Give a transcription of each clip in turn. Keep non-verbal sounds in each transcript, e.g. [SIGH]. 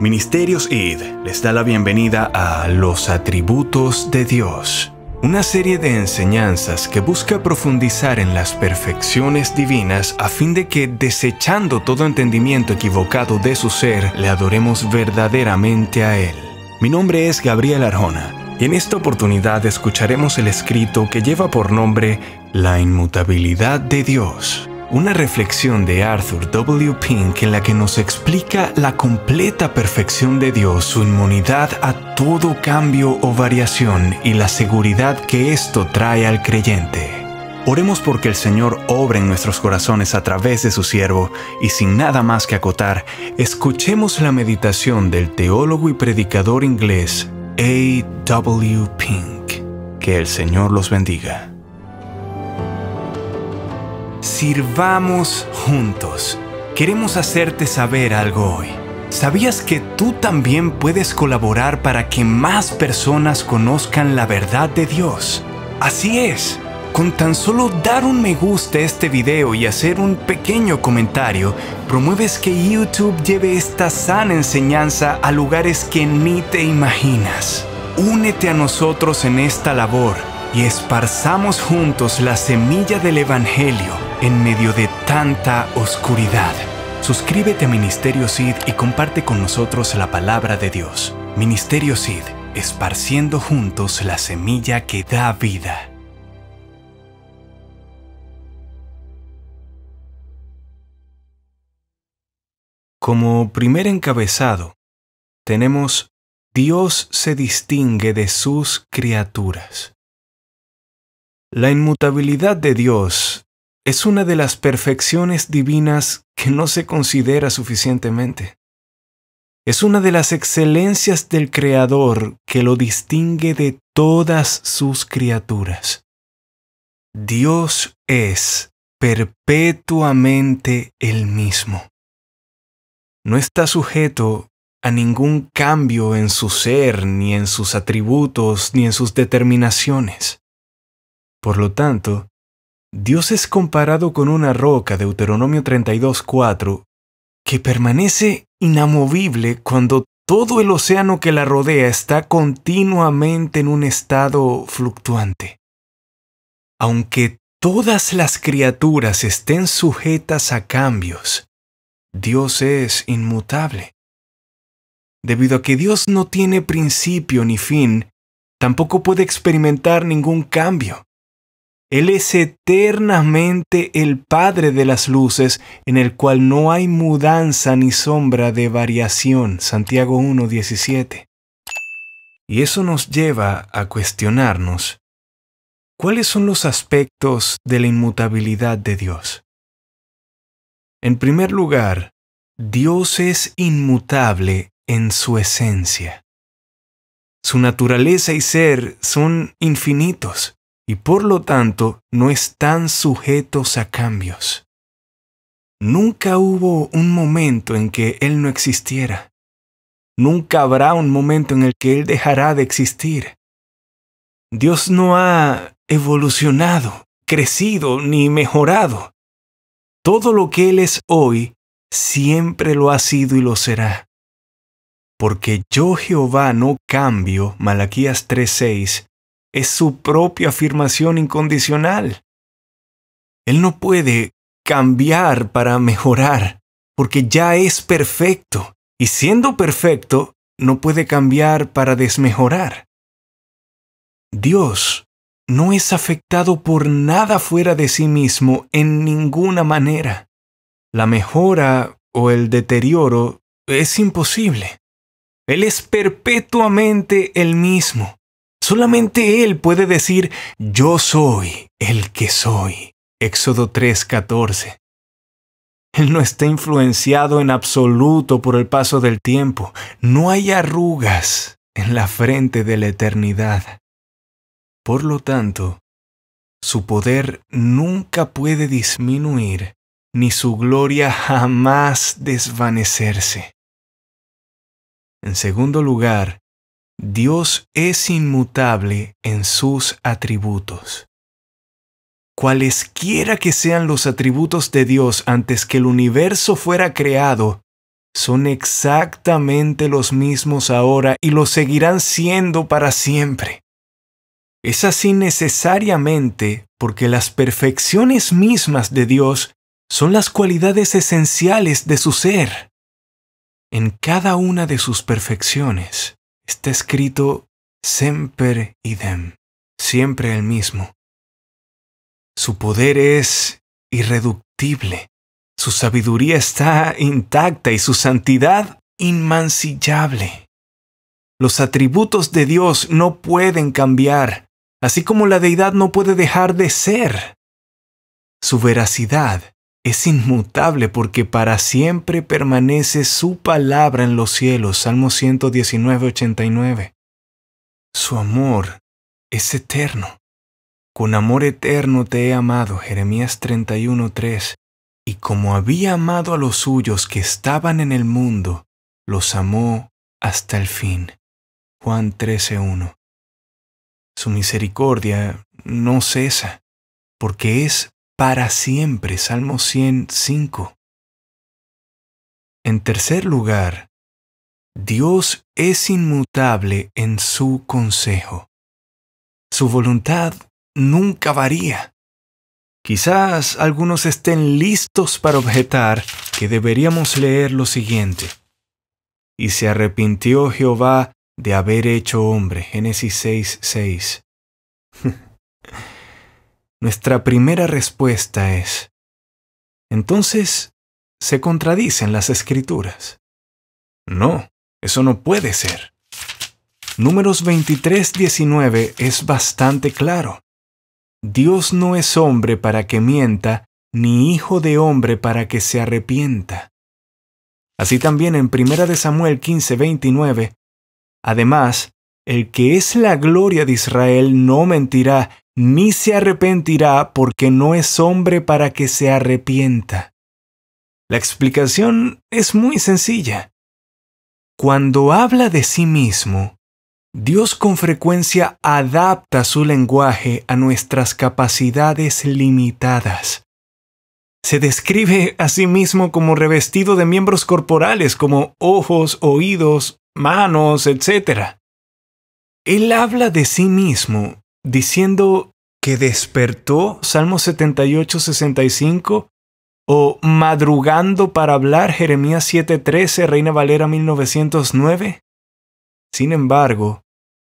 Ministerios Id les da la bienvenida a Los Atributos de Dios, una serie de enseñanzas que busca profundizar en las perfecciones divinas a fin de que, desechando todo entendimiento equivocado de su ser, le adoremos verdaderamente a Él. Mi nombre es Gabriel Arjona y en esta oportunidad escucharemos el escrito que lleva por nombre La inmutabilidad de Dios una reflexión de Arthur W. Pink en la que nos explica la completa perfección de Dios, su inmunidad a todo cambio o variación y la seguridad que esto trae al creyente. Oremos porque el Señor obre en nuestros corazones a través de su siervo y sin nada más que acotar, escuchemos la meditación del teólogo y predicador inglés A. W. Pink. Que el Señor los bendiga sirvamos juntos. Queremos hacerte saber algo hoy. ¿Sabías que tú también puedes colaborar para que más personas conozcan la verdad de Dios? Así es. Con tan solo dar un me gusta a este video y hacer un pequeño comentario, promueves que YouTube lleve esta sana enseñanza a lugares que ni te imaginas. Únete a nosotros en esta labor y esparzamos juntos la semilla del Evangelio en medio de tanta oscuridad. Suscríbete a Ministerio Sid y comparte con nosotros la palabra de Dios. Ministerio Sid, esparciendo juntos la semilla que da vida. Como primer encabezado, tenemos Dios se distingue de sus criaturas. La inmutabilidad de Dios es una de las perfecciones divinas que no se considera suficientemente. Es una de las excelencias del Creador que lo distingue de todas sus criaturas. Dios es perpetuamente el mismo. No está sujeto a ningún cambio en su ser, ni en sus atributos, ni en sus determinaciones. Por lo tanto, Dios es comparado con una roca, Deuteronomio 32.4, que permanece inamovible cuando todo el océano que la rodea está continuamente en un estado fluctuante. Aunque todas las criaturas estén sujetas a cambios, Dios es inmutable. Debido a que Dios no tiene principio ni fin, tampoco puede experimentar ningún cambio. Él es eternamente el Padre de las luces, en el cual no hay mudanza ni sombra de variación. Santiago 1.17. Y eso nos lleva a cuestionarnos, ¿cuáles son los aspectos de la inmutabilidad de Dios? En primer lugar, Dios es inmutable en su esencia. Su naturaleza y ser son infinitos y por lo tanto no están sujetos a cambios. Nunca hubo un momento en que Él no existiera. Nunca habrá un momento en el que Él dejará de existir. Dios no ha evolucionado, crecido ni mejorado. Todo lo que Él es hoy siempre lo ha sido y lo será. Porque yo Jehová no cambio, Malaquías 3:6, es su propia afirmación incondicional. Él no puede cambiar para mejorar, porque ya es perfecto, y siendo perfecto, no puede cambiar para desmejorar. Dios no es afectado por nada fuera de sí mismo en ninguna manera. La mejora o el deterioro es imposible. Él es perpetuamente el mismo. Solamente Él puede decir, yo soy el que soy. Éxodo 3:14. Él no está influenciado en absoluto por el paso del tiempo. No hay arrugas en la frente de la eternidad. Por lo tanto, su poder nunca puede disminuir, ni su gloria jamás desvanecerse. En segundo lugar, Dios es inmutable en sus atributos. Cualesquiera que sean los atributos de Dios antes que el universo fuera creado, son exactamente los mismos ahora y lo seguirán siendo para siempre. Es así necesariamente porque las perfecciones mismas de Dios son las cualidades esenciales de su ser. En cada una de sus perfecciones está escrito Semper idem, siempre el mismo. Su poder es irreductible, su sabiduría está intacta y su santidad inmancillable. Los atributos de Dios no pueden cambiar, así como la deidad no puede dejar de ser. Su veracidad es inmutable porque para siempre permanece su palabra en los cielos. Salmo 119, Su amor es eterno. Con amor eterno te he amado. Jeremías 31, Y como había amado a los suyos que estaban en el mundo, los amó hasta el fin. Juan 13, Su misericordia no cesa, porque es para siempre. Salmo 105. En tercer lugar, Dios es inmutable en su consejo. Su voluntad nunca varía. Quizás algunos estén listos para objetar que deberíamos leer lo siguiente. Y se arrepintió Jehová de haber hecho hombre. Génesis 6.6 [LAUGHS] nuestra primera respuesta es, entonces, ¿se contradicen las escrituras? No, eso no puede ser. Números 23:19 es bastante claro. Dios no es hombre para que mienta, ni hijo de hombre para que se arrepienta. Así también en 1 Samuel 15:29, además, el que es la gloria de Israel no mentirá, ni se arrepentirá porque no es hombre para que se arrepienta. La explicación es muy sencilla. Cuando habla de sí mismo, Dios con frecuencia adapta su lenguaje a nuestras capacidades limitadas. Se describe a sí mismo como revestido de miembros corporales como ojos, oídos, manos, etc. Él habla de sí mismo diciendo que despertó, Salmo 78, 65, o madrugando para hablar, Jeremías 7:13, Reina Valera 1909. Sin embargo,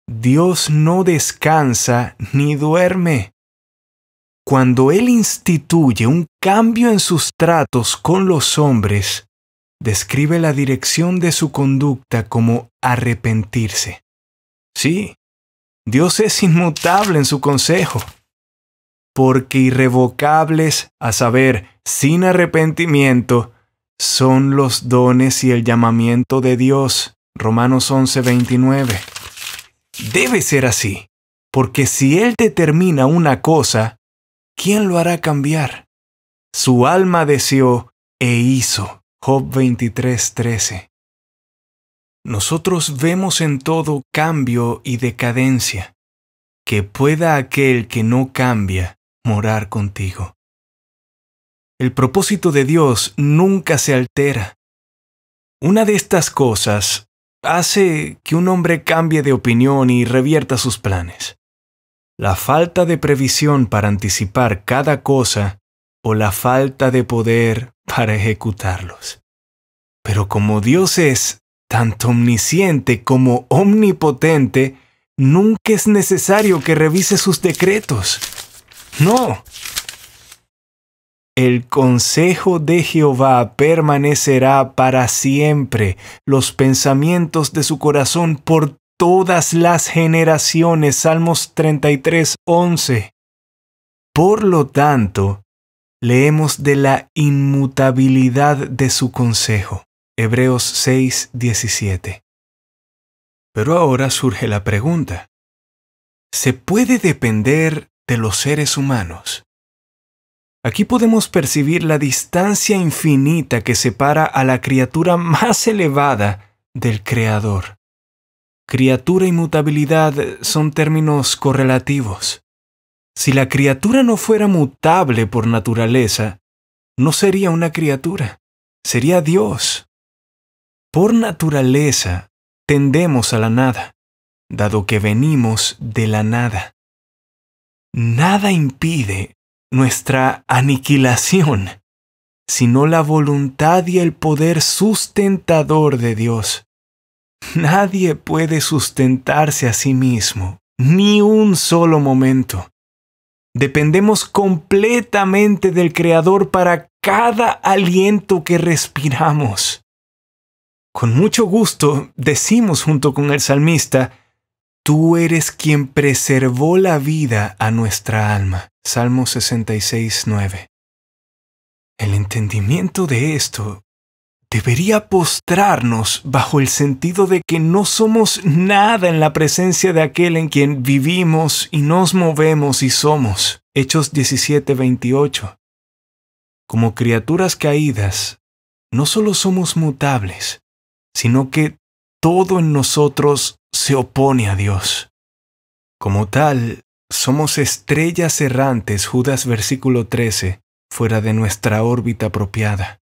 Dios no descansa ni duerme. Cuando Él instituye un cambio en sus tratos con los hombres, describe la dirección de su conducta como arrepentirse. Sí, Dios es inmutable en su consejo, porque irrevocables, a saber, sin arrepentimiento, son los dones y el llamamiento de Dios. Romanos 11:29. Debe ser así, porque si Él determina una cosa, ¿quién lo hará cambiar? Su alma deseó e hizo. Job 23:13 nosotros vemos en todo cambio y decadencia, que pueda aquel que no cambia morar contigo. El propósito de Dios nunca se altera. Una de estas cosas hace que un hombre cambie de opinión y revierta sus planes. La falta de previsión para anticipar cada cosa o la falta de poder para ejecutarlos. Pero como Dios es tanto omnisciente como omnipotente, nunca es necesario que revise sus decretos. No. El consejo de Jehová permanecerá para siempre, los pensamientos de su corazón por todas las generaciones. Salmos 33, Por lo tanto, leemos de la inmutabilidad de su consejo. Hebreos 6.17 Pero ahora surge la pregunta, ¿se puede depender de los seres humanos? Aquí podemos percibir la distancia infinita que separa a la criatura más elevada del Creador. Criatura y mutabilidad son términos correlativos. Si la criatura no fuera mutable por naturaleza, no sería una criatura, sería Dios. Por naturaleza, tendemos a la nada, dado que venimos de la nada. Nada impide nuestra aniquilación, sino la voluntad y el poder sustentador de Dios. Nadie puede sustentarse a sí mismo, ni un solo momento. Dependemos completamente del Creador para cada aliento que respiramos. Con mucho gusto decimos junto con el salmista, Tú eres quien preservó la vida a nuestra alma. Salmo 66, 9. El entendimiento de esto debería postrarnos bajo el sentido de que no somos nada en la presencia de aquel en quien vivimos y nos movemos y somos. Hechos 17, 28. Como criaturas caídas, no solo somos mutables, sino que todo en nosotros se opone a Dios. Como tal, somos estrellas errantes, Judas versículo 13, fuera de nuestra órbita apropiada.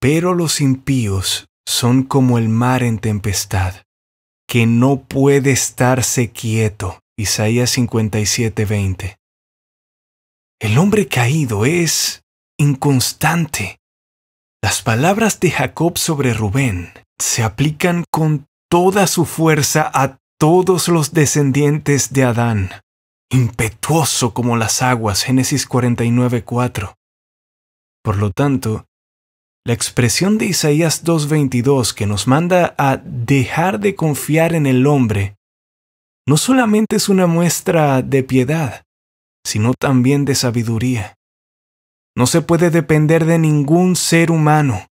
Pero los impíos son como el mar en tempestad, que no puede estarse quieto. Isaías 57:20. El hombre caído es inconstante, las palabras de Jacob sobre Rubén se aplican con toda su fuerza a todos los descendientes de Adán, impetuoso como las aguas, Génesis 49.4. Por lo tanto, la expresión de Isaías 2.22 que nos manda a dejar de confiar en el hombre no solamente es una muestra de piedad, sino también de sabiduría. No se puede depender de ningún ser humano.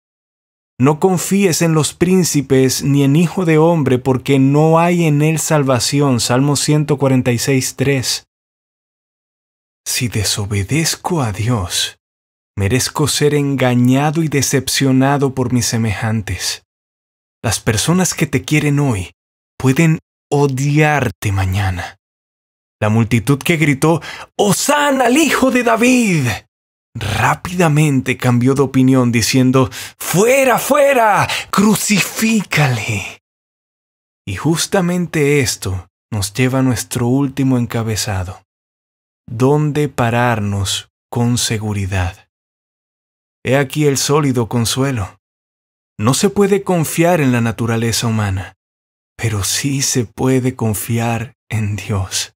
No confíes en los príncipes ni en hijo de hombre, porque no hay en él salvación. Salmo 146.3. Si desobedezco a Dios, merezco ser engañado y decepcionado por mis semejantes. Las personas que te quieren hoy pueden odiarte mañana. La multitud que gritó, Hosanna al Hijo de David, rápidamente cambió de opinión diciendo, ¡Fuera, fuera! ¡Crucifícale! Y justamente esto nos lleva a nuestro último encabezado. ¿Dónde pararnos con seguridad? He aquí el sólido consuelo. No se puede confiar en la naturaleza humana, pero sí se puede confiar en Dios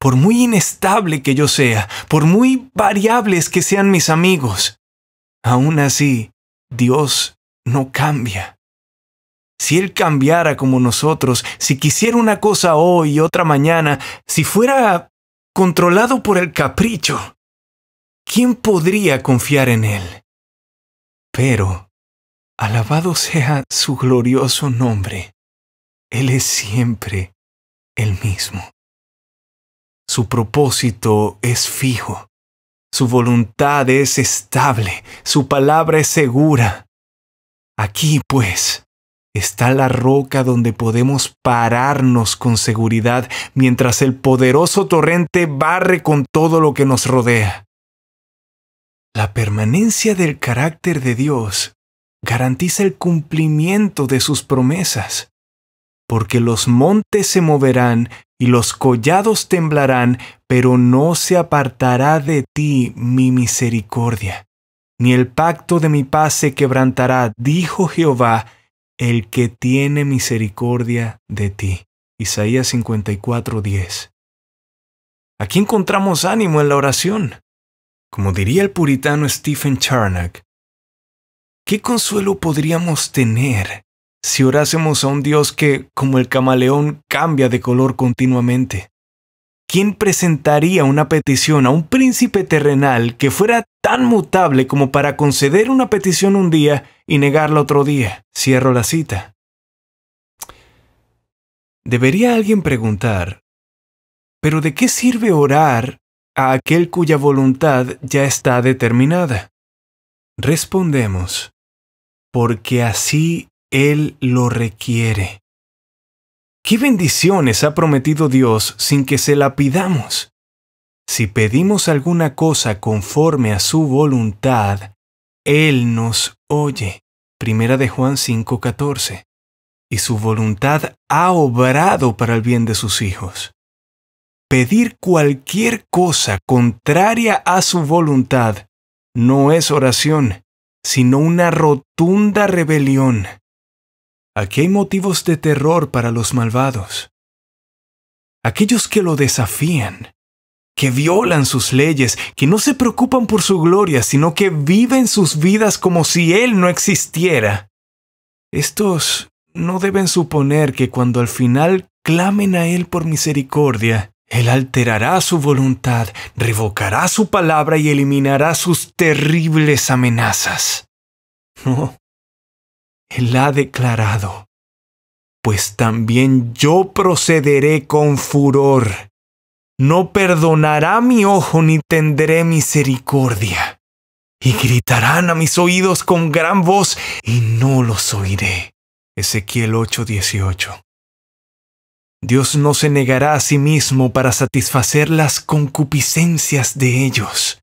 por muy inestable que yo sea, por muy variables que sean mis amigos, aún así, Dios no cambia. Si Él cambiara como nosotros, si quisiera una cosa hoy y otra mañana, si fuera controlado por el capricho, ¿quién podría confiar en Él? Pero, alabado sea su glorioso nombre, Él es siempre el mismo. Su propósito es fijo. Su voluntad es estable. Su palabra es segura. Aquí, pues, está la roca donde podemos pararnos con seguridad mientras el poderoso torrente barre con todo lo que nos rodea. La permanencia del carácter de Dios garantiza el cumplimiento de sus promesas porque los montes se moverán y los collados temblarán, pero no se apartará de ti mi misericordia, ni el pacto de mi paz se quebrantará, dijo Jehová, el que tiene misericordia de ti. Isaías 54:10. Aquí encontramos ánimo en la oración. Como diría el puritano Stephen Charnock, ¿qué consuelo podríamos tener si orásemos a un Dios que, como el camaleón, cambia de color continuamente? ¿Quién presentaría una petición a un príncipe terrenal que fuera tan mutable como para conceder una petición un día y negarla otro día? Cierro la cita. Debería alguien preguntar, ¿pero de qué sirve orar a aquel cuya voluntad ya está determinada? Respondemos, porque así él lo requiere. ¿Qué bendiciones ha prometido Dios sin que se la pidamos? Si pedimos alguna cosa conforme a su voluntad, Él nos oye. Primera de Juan 5:14. Y su voluntad ha obrado para el bien de sus hijos. Pedir cualquier cosa contraria a su voluntad no es oración, sino una rotunda rebelión. Aquí hay motivos de terror para los malvados. Aquellos que lo desafían, que violan sus leyes, que no se preocupan por su gloria, sino que viven sus vidas como si Él no existiera. Estos no deben suponer que cuando al final clamen a Él por misericordia, Él alterará su voluntad, revocará su palabra y eliminará sus terribles amenazas. [LAUGHS] No, él ha declarado, pues también yo procederé con furor. No perdonará mi ojo ni tendré misericordia. Y gritarán a mis oídos con gran voz y no los oiré. Ezequiel 8:18. Dios no se negará a sí mismo para satisfacer las concupiscencias de ellos.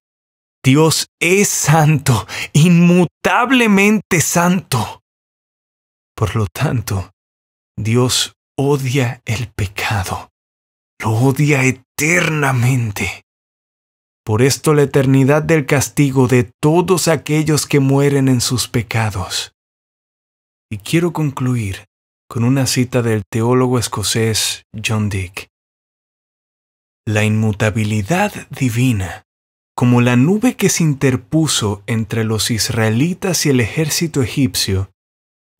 Dios es santo, inmutablemente santo. Por lo tanto, Dios odia el pecado, lo odia eternamente. Por esto la eternidad del castigo de todos aquellos que mueren en sus pecados. Y quiero concluir con una cita del teólogo escocés John Dick. La inmutabilidad divina, como la nube que se interpuso entre los israelitas y el ejército egipcio,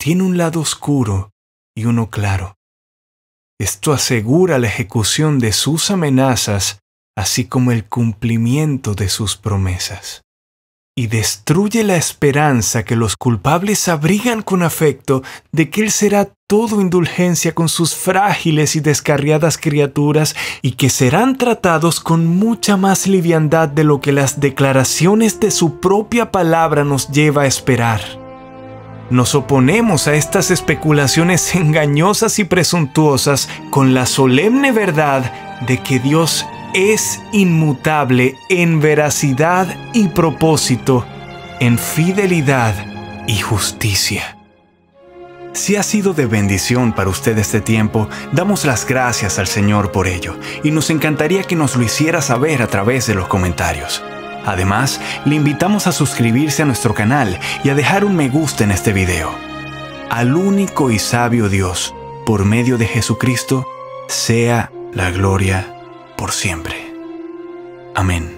tiene un lado oscuro y uno claro. Esto asegura la ejecución de sus amenazas, así como el cumplimiento de sus promesas. Y destruye la esperanza que los culpables abrigan con afecto de que Él será todo indulgencia con sus frágiles y descarriadas criaturas y que serán tratados con mucha más liviandad de lo que las declaraciones de su propia palabra nos lleva a esperar. Nos oponemos a estas especulaciones engañosas y presuntuosas con la solemne verdad de que Dios es inmutable en veracidad y propósito, en fidelidad y justicia. Si ha sido de bendición para usted este tiempo, damos las gracias al Señor por ello y nos encantaría que nos lo hiciera saber a través de los comentarios. Además, le invitamos a suscribirse a nuestro canal y a dejar un me gusta en este video. Al único y sabio Dios, por medio de Jesucristo, sea la gloria por siempre. Amén.